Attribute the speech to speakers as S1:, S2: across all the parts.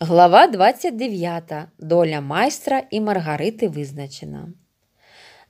S1: Глава 29. Доля майстра і Маргарити визначена.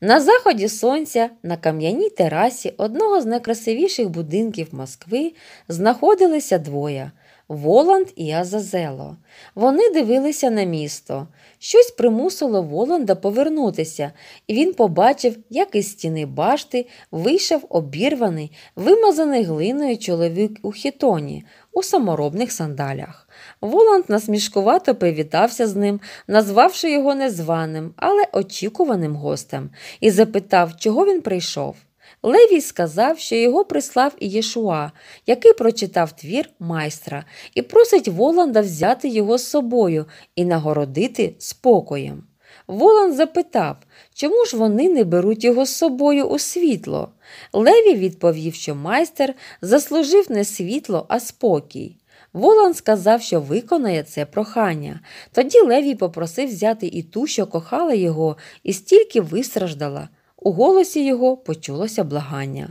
S1: На заході сонця на кам'яній терасі одного з найкрасивіших будинків Москви знаходилися двоє Воланд і Азазело. Вони дивилися на місто. Щось примусило Воланда повернутися, і він побачив, як із стіни башти вийшов обірваний, вимазаний глиною чоловік у хітоні, у саморобних сандалях. Воланд насмішкувато привітався з ним, назвавши його незваним, але очікуваним гостем, і запитав, чого він прийшов. Левій сказав, що його прислав і Єшуа, який прочитав твір майстра, і просить Воланда взяти його з собою і нагородити спокоєм. Волан запитав, чому ж вони не беруть його з собою у світло. Леві відповів, що майстер заслужив не світло, а спокій. Волан сказав, що виконає це прохання. Тоді Левій попросив взяти і ту, що кохала його, і стільки вистраждала. У голосі його почулося благання.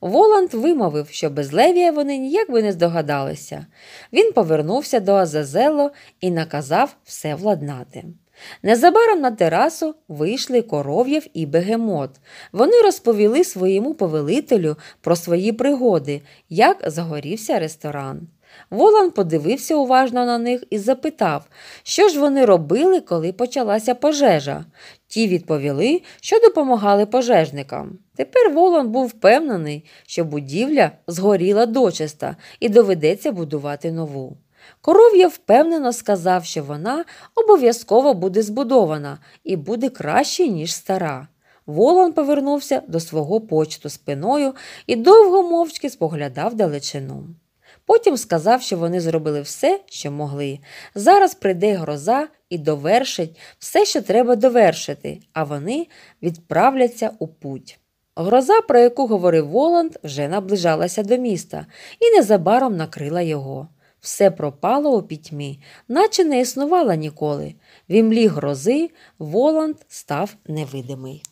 S1: Воланд вимовив, що без Левія вони ніяк би не здогадалися. Він повернувся до Азазело і наказав все владнати. Незабаром на терасу вийшли коров'яв і бегемот. Вони розповіли своєму повелителю про свої пригоди, як загорівся ресторан. Волан подивився уважно на них і запитав, що ж вони робили, коли почалася пожежа. Ті відповіли, що допомагали пожежникам. Тепер Волан був впевнений, що будівля згоріла дочиста і доведеться будувати нову. Коров'я впевнено сказав, що вона обов'язково буде збудована і буде краще, ніж стара. Волон повернувся до свого почту спиною і довго мовчки споглядав далечину. Потім сказав, що вони зробили все, що могли. Зараз прийде гроза і довершить все, що треба довершити, а вони відправляться у путь. Гроза, про яку говорив Воланд, вже наближалася до міста і незабаром накрила його. Все пропало у пітьмі, наче не існувало ніколи. В імлі грози Воланд став невидимий.